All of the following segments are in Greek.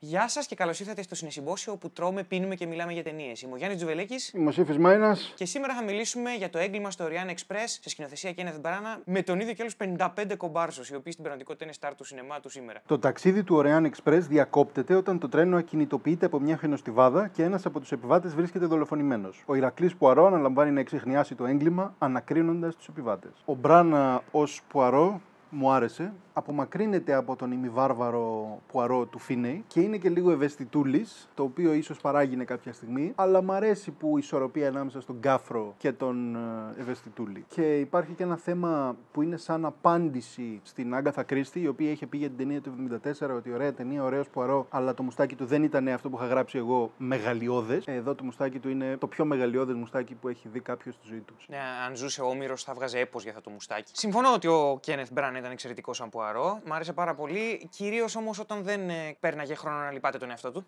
Γεια σας και καλώς ήρθατε στο συνεσυμπόσιο όπου τρώμε, πίνουμε και μιλάμε για ταινίες. Είμαι ο Γιάννης Τζουβελέκης. Είμαι ο Σύφη Μάινας. Και σήμερα θα μιλήσουμε για το έγκλημα στο Orient Express σε σκηνοθεσία και Μπράνα με τον ίδιο και άλλου 55 κομπάρσους, οι οποίοι στην πραγματικότητα είναι στάρ του σινεμά του σήμερα. Το ταξίδι του Orient Express διακόπτεται όταν το τρένο ακινητοποιείται από μια χενοστιβάδα και ένας από τους επιβάτες βρίσκεται δολοφονημένος. Ο Ηρακλής Πουαρό αναλαμβάνει να εξηχνιάσει το έγκλημα ανακρίνοντας τους επιβάτες. Ο Μπράνα ως Πουαρό μου άρεσε απομακρύνεται από τον ημιβάρβαρο πουαρό του Φίνε και είναι και λίγο ευαισθητούλης, το οποίο ίσως παράγεινε κάποια στιγμή. Αλλά μ' αρέσει που η ανάμεσα στον κάφρο και τον ε, ευαισθητούλη. Και υπάρχει και ένα θέμα που είναι σαν απάντηση στην Άγκαθα Κρίστη, η οποία είχε πει για την ταινία του 74 ότι ωραία ταινία, ωραίος πουαρό, αλλά το μουστάκι του δεν ήταν αυτό που είχα γράψει εγώ μεγαλειώδες. Ε, εδώ το μουστάκι του είναι το πιο μεγαλειώδες μουστάκι που έχει δει κάποιος στη ζωή τους. Ναι, αν ζούσε ο Όμηρος θα βγάζε έπος για αυτό το μουστάκι. Συμφωνώ ότι ο Κένεθ Μπραν ήταν εξαιρετικός σαν πουαρό σοβαρό. Μ' άρεσε πάρα πολύ. Κυρίως όμως όταν δεν ε, πέρναγε χρόνο να λυπάται τον εαυτό του.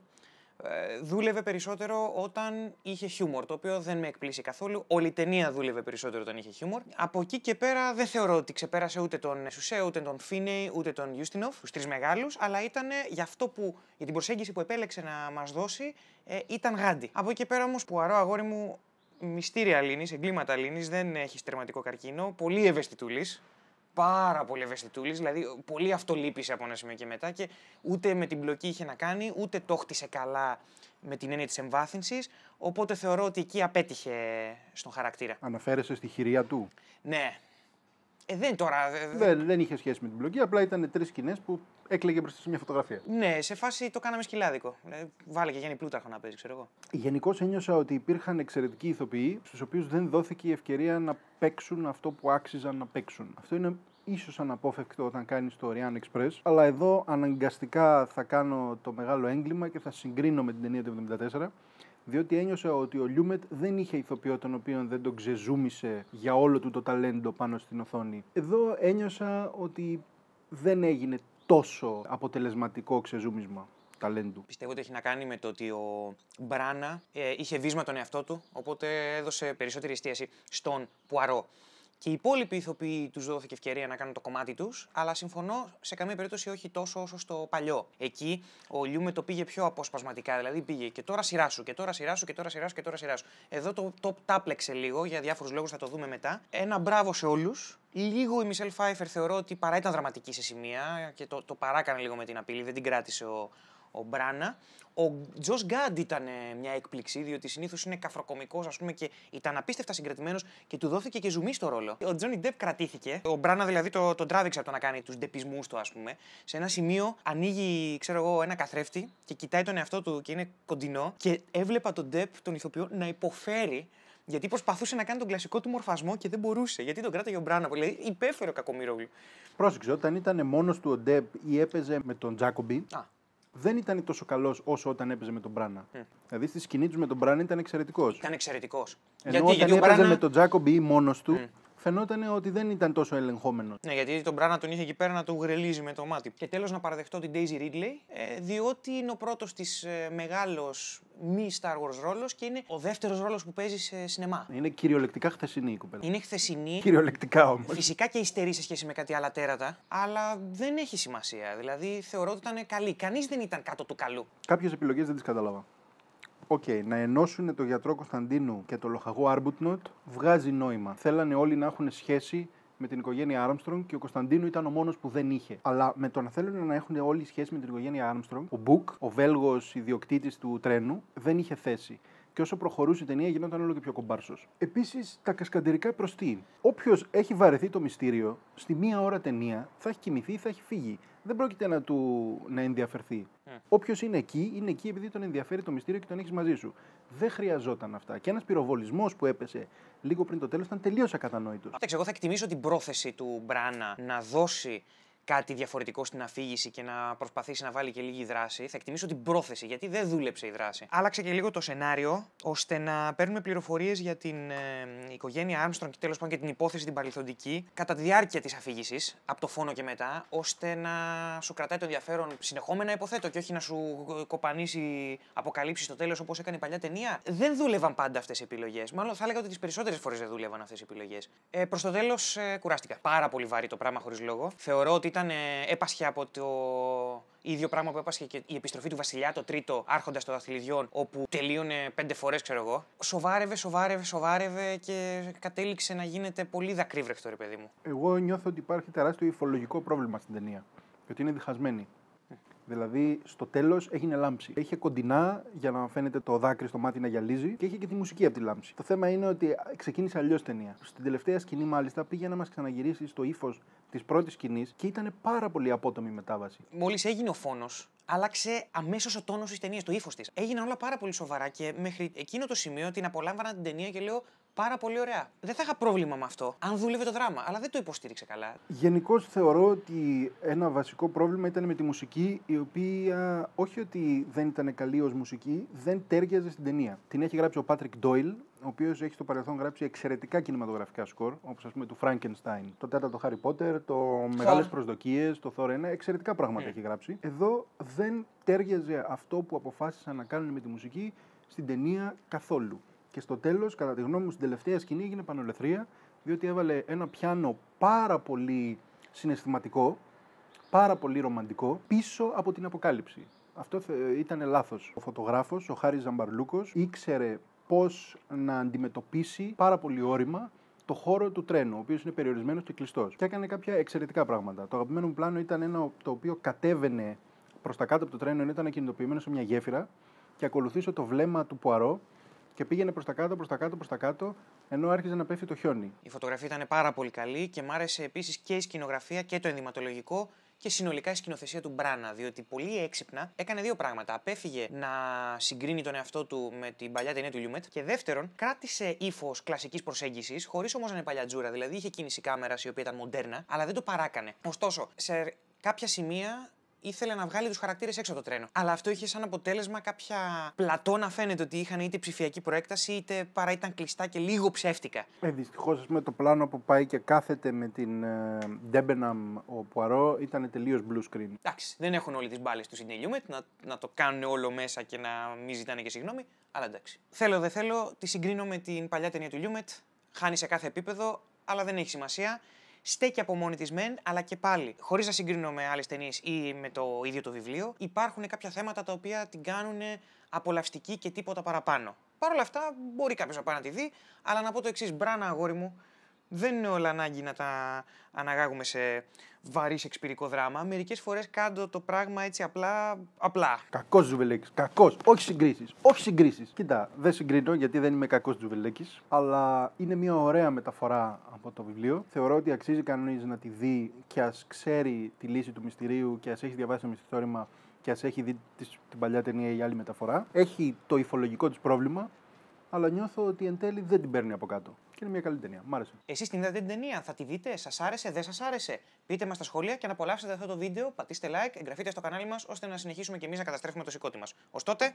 Ε, δούλευε περισσότερο όταν είχε χιούμορ, το οποίο δεν με εκπλήσει καθόλου. Όλη η ταινία δούλευε περισσότερο όταν είχε χιούμορ. Από εκεί και πέρα δεν θεωρώ ότι ξεπέρασε ούτε τον Σουσέ, ούτε τον Φίνεϊ, ούτε τον Ιούστινοφ, τους τρεις μεγάλους, αλλά ήταν ε, για αυτό που, για την προσέγγιση που επέλεξε να μας δώσει, ε, ήταν γάντι. Από εκεί και πέρα όμως, που αρώ αγόρι μου, μυστήρια λύνη, εγκλήματα λύνη, δεν έχεις τερματικό καρκίνο, πολύ ευαισθητούλης πάρα πολύ ευαισθητούλης. Δηλαδή, πολύ αυτό από ένα σημείο και μετά και ούτε με την μπλοκή είχε να κάνει, ούτε το χτίσε καλά με την έννοια της εμβάθυνσης. Οπότε θεωρώ ότι εκεί απέτυχε στον χαρακτήρα. Αναφέρεσαι στη χειρία του. Ναι. Ε, δεν τώρα. Δεν, δεν είχε σχέση με την μπλοκή, απλά ήταν τρεις σκηνές που έκλαιγε μπροστά σε μια φωτογραφία. Ναι, σε φάση το κάναμε σκυλάδικο. Δηλαδή, βάλε και Γιάννη Πλούταρχο να παίζει, ξέρω εγώ. Γενικώς ένιωσα ότι υπήρχαν εξαιρετικοί ηθοποιοί, στους οποίους δεν δόθηκε η ευκαιρία να παίξουν αυτό που άξιζαν να παίξουν. Αυτό είναι ίσως αναπόφευκτο όταν κάνεις το Orion Express, αλλά εδώ αναγκαστικά θα κάνω το μεγάλο έγκλημα και θα συγκρίνω με την ταινία του 1974 διότι ένιωσα ότι ο Λιούμετ δεν είχε ηθοποιό τον οποίο δεν τον ξεζούμισε για όλο του το ταλέντο πάνω στην οθόνη. Εδώ ένιωσα ότι δεν έγινε τόσο αποτελεσματικό ξεζούμισμα ταλέντου. Πιστεύω ότι έχει να κάνει με το ότι ο Μπράνα ε, είχε βίσμα τον εαυτό του, οπότε έδωσε περισσότερη εστίαση στον Πουαρό. Και οι υπόλοιποι ηθοποιοί τους δόθηκε ευκαιρία να κάνουν το κομμάτι τους, αλλά συμφωνώ σε καμία περίπτωση όχι τόσο όσο στο παλιό. Εκεί ο Λιούμε το πήγε πιο αποσπασματικά, δηλαδή πήγε και τώρα σειρά σου, και τώρα σειρά σου, και τώρα σειρά σου, και τώρα σειρά σου. Εδώ το, το τάπλεξε λίγο για διάφορους λόγους, θα το δούμε μετά. Ένα μπράβο σε όλους. Λίγο η Μισελ Φάιφερ θεωρώ ότι παρά ήταν δραματική σε σημεία και το, το παράκανε λίγο με την απειλή, δεν την κράτησε ο, ο Μπράνα. Ο Τζος Γκάντ ήταν ε, μια έκπληξη, διότι συνήθως είναι καφροκομικός, ας πούμε, και ήταν απίστευτα συγκρατημένος και του δόθηκε και ζουμί στο ρόλο. Ο Τζόνι Ντεπ κρατήθηκε. Ο Μπράνα δηλαδή τον το τράβηξε από το να κάνει τους ντεπισμούς του, ας πούμε. Σε ένα σημείο ανοίγει, ξέρω εγώ, ένα καθρέφτη και κοιτάει τον εαυτό του και είναι κοντινό. Και έβλεπα τον Ντεπ, τον ηθοποιό, να υποφέρει γιατί προσπαθούσε να κάνει τον κλασικό του μορφασμό και δεν μπορούσε. Γιατί τον κράταγε ο που λέει υπέφερε ο Κακομίρογλου. Πρόσεξε, όταν ήταν μόνος του ο Ντεπ ή έπαιζε με τον Τζάκομπι δεν ήταν τόσο καλός όσο όταν έπαιζε με τον Μπράνα. Δηλαδή στη σκηνή τους με τον Μπράνα ήταν εξαιρετικός. Ήταν εξαιρετικός. Γιατί, όταν Γιατί έπαιζε με τον Τζάκομπι ή μόνος του, φαινόταν ότι δεν ήταν τόσο ελεγχόμενος. Ναι, γιατί τον Μπράνα τον είχε εκεί πέρα να τον γρελίζει με το μάτι. Και τέλος να παραδεχτώ την Daisy Ridley, ε, διότι είναι ο πρώτος της ε, μεγάλος μη Star Wars ρόλος και είναι ο δεύτερος ρόλος που παίζει σε σινεμά. Είναι κυριολεκτικά χθεσινή η κουπέλα. Είναι χθεσινή. Κυριολεκτικά όμως. Φυσικά και ιστερή σε σχέση με κάτι άλλα τέρατα, αλλά δεν έχει σημασία. Δηλαδή θεωρώ ότι ήταν καλή. Κανείς δεν ήταν κάτω του καλού. Κάποιες επιλογές δεν τις κατάλαβα okay, να ενώσουν το γιατρό Κωνσταντίνου και το λοχαγό Άρμπουτνοτ βγάζει νόημα. Θέλανε όλοι να έχουν σχέση με την οικογένεια Άρμστρομ και ο Κωνσταντίνου ήταν ο μόνος που δεν είχε. Αλλά με το να θέλουν να έχουν όλοι σχέση με την οικογένεια Άρμστρομ, ο Μπουκ, ο Βέλγος ιδιοκτήτης του τρένου, δεν είχε θέση. Και όσο προχωρούσε η ταινία, γινόταν όλο και πιο κομπάρσος. Επίσης, τα κασκαντερικά προς τι. Όποιος έχει βαρεθεί το μυστήριο, στη μία ώρα ταινία θα έχει κοιμηθεί ή θα έχει φύγει. Δεν πρόκειται να του να ενδιαφερθεί. Ε. Όποιος είναι εκεί, είναι εκεί επειδή τον ενδιαφέρει το μυστήριο και τον έχεις μαζί σου. Δεν χρειαζόταν αυτά. Και ένας πυροβολισμός που έπεσε λίγο πριν το τέλος ήταν τελείως ακατανόητος. εγώ θα εκτιμήσω την πρόθεση του Μπράνα να δώσει κάτι διαφορετικό στην αφήγηση και να προσπαθήσει να βάλει και λίγη δράση. Θα εκτιμήσω την πρόθεση, γιατί δεν δούλεψε η δράση. Άλλαξε και λίγο το σενάριο, ώστε να παίρνουμε πληροφορίες για την ε, οικογένεια Armstrong και τέλος πάντων και την υπόθεση την παρελθοντική κατά τη διάρκεια της αφήγησης, από το φόνο και μετά, ώστε να σου κρατάει το ενδιαφέρον συνεχόμενα, υποθέτω, και όχι να σου κοπανίσει αποκαλύψεις στο τέλος όπως έκανε η παλιά ταινία. Δεν δούλευαν πάντα αυτές οι επιλογές. Μάλλον θα έλεγα ότι τις περισσότερες φορές δεν δούλευαν αυτές οι επιλογές. Ε, Προς το τέλος, ε, κουράστηκα. Πάρα πολύ βαρύ το πράγμα χωρίς λόγο. Θεωρώ ότι ήταν ε, έπασχε από το ίδιο πράγμα που έπασχε και η επιστροφή του Βασιλιά, το τρίτο άρχοντας των δαχτυλιδιών, όπου τελείωνε πέντε φορές, ξέρω εγώ. Σοβάρευε, σοβάρευε, σοβάρευε και κατέληξε να γίνεται πολύ δακρύβρεχτο, ρε παιδί μου. Εγώ νιώθω ότι υπάρχει τεράστιο υφολογικό πρόβλημα στην ταινία. Γιατί είναι διχασμένη. Δηλαδή, στο τέλος έγινε λάμψη. Είχε κοντινά για να φαίνεται το δάκρυ στο μάτι να γυαλίζει και είχε και τη μουσική από τη λάμψη. Το θέμα είναι ότι ξεκίνησε αλλιώς ταινία. Στην τελευταία σκηνή, μάλιστα, πήγε να μας ξαναγυρίσει στο ύφος της πρώτης σκηνής και ήταν πάρα πολύ απότομη η μετάβαση. Μόλις έγινε ο φόνος, άλλαξε αμέσως ο τόνος της ταινίας, το ύφος της. Έγιναν όλα πάρα πολύ σοβαρά και μέχρι εκείνο το σημείο την απολάμβανα την ταινία και λέω πάρα πολύ ωραία. Δεν θα είχα πρόβλημα με αυτό αν δούλευε το δράμα, αλλά δεν το υποστήριξε καλά. Γενικώς θεωρώ ότι ένα βασικό πρόβλημα ήταν με τη μουσική, η οποία όχι ότι δεν ήταν καλή ως μουσική, δεν τέριαζε στην ταινία. Την έχει γράψει ο Πάτρικ Ντόιλ, ο οποίος έχει στο παρελθόν γράψει εξαιρετικά κινηματογραφικά σκορ, όπως ας πούμε του Frankenstein, το τέταρτο Χάρι Πότερ, το Μεγάλες Προσδοκίες, το Thor 1. Εξαιρετικά πράγματα ναι. έχει γράψει. Εδώ δεν τέριαζε αυτό που αποφάσισαν να κάνουν με τη μουσική στην ταινία καθόλου. Και στο τέλος, κατά τη γνώμη μου, στην τελευταία σκηνή έγινε πανολεθρία, διότι έβαλε ένα πιάνο πάρα πολύ συναισθηματικό, πάρα πολύ ρομαντικό, πίσω από την αποκάλυψη. Αυτό ήταν λάθος. Ο φωτογράφος, ο Χάρι Ζαμπαρλούκος, ήξερε πώς να αντιμετωπίσει πάρα πολύ όρημα το χώρο του τρένου, ο οποίος είναι περιορισμένος και κλειστός. Και έκανε κάποια εξαιρετικά πράγματα. Το αγαπημένο μου πλάνο ήταν ένα το οποίο κατέβαινε προς τα κάτω από το τρένο, ενώ ήταν κινητοποιημένο σε μια γέφυρα και ακολουθήσω το βλέμμα του Πουαρό και πήγαινε προς τα κάτω, προς τα κάτω, προς τα κάτω, ενώ άρχιζε να πέφτει το χιόνι. Η φωτογραφία ήταν πάρα πολύ καλή και μ' άρεσε επίσης και η σκηνογραφία και το ενδυματολογικό και συνολικά η σκηνοθεσία του Μπράνα, διότι πολύ έξυπνα έκανε δύο πράγματα. Απέφυγε να συγκρίνει τον εαυτό του με την παλιά ταινία του Λιούμετ και δεύτερον, κράτησε ύφος κλασικής προσέγγισης, χωρίς όμως να είναι παλιά τζούρα. Δηλαδή είχε κίνηση κάμερας η οποία ήταν μοντέρνα, αλλά δεν το παράκανε. Ωστόσο, σε κάποια σημεία ήθελε να βγάλει τους χαρακτήρες έξω από το τρένο. Αλλά αυτό είχε σαν αποτέλεσμα κάποια πλατό να φαίνεται ότι είχαν είτε ψηφιακή προέκταση, είτε παρά ήταν κλειστά και λίγο ψεύτικα. Ε, Δυστυχώς, με το πλάνο που πάει και κάθεται με την Ντέμπεναμ ο Πουαρό ήταν τελείως blue screen. Εντάξει, δεν έχουν όλοι τις μπάλες του στην να, να το κάνουν όλο μέσα και να μην ζητάνε και συγγνώμη. Αλλά εντάξει. Θέλω, δεν θέλω, τη συγκρίνω με την παλιά ταινία του Λιούμετ. Χάνει σε κάθε επίπεδο, αλλά δεν έχει σημασία στέκει από μόνη μεν, αλλά και πάλι, χωρίς να συγκρίνω με άλλες ταινίες ή με το ίδιο το βιβλίο, υπάρχουν κάποια θέματα τα οποία την κάνουν απολαυστική και τίποτα παραπάνω. Παρ' όλα αυτά, μπορεί κάποιος να πάει να τη δει, αλλά να πω το εξής: Μπράνα, αγόρι μου, δεν είναι όλα ανάγκη να τα αναγάγουμε σε βαρύς εξπυρικό δράμα. Μερικές φορές κάτω το πράγμα έτσι απλά. απλά. Κακός Τζουβελέκης. Κακός. Όχι συγκρίσεις. Όχι συγκρίσεις. Κοίτα, δεν συγκρίνω γιατί δεν είμαι κακός Τζουβελέκης. Αλλά είναι μια ωραία μεταφορά από το βιβλίο. Θεωρώ ότι αξίζει κανείς να τη δει και ας ξέρει τη λύση του μυστηρίου και ας έχει διαβάσει το μυστηριόρημα και ας έχει δει την παλιά ταινία ή άλλη μεταφορά. Έχει το υφολογικό της πρόβλημα, αλλά νιώθω ότι εν τέλει δεν την παίρνει από κάτω και είναι μια καλή ταινία. Μ' άρεσε. Εσείς την είδατε την ταινία, θα τη δείτε, σας άρεσε, δεν σας άρεσε. Πείτε μας στα σχόλια και αν απολαύσετε αυτό το βίντεο. Πατήστε like, εγγραφείτε στο κανάλι μας ώστε να συνεχίσουμε και εμείς να καταστρέφουμε το σηκώτη μας. Ως τότε.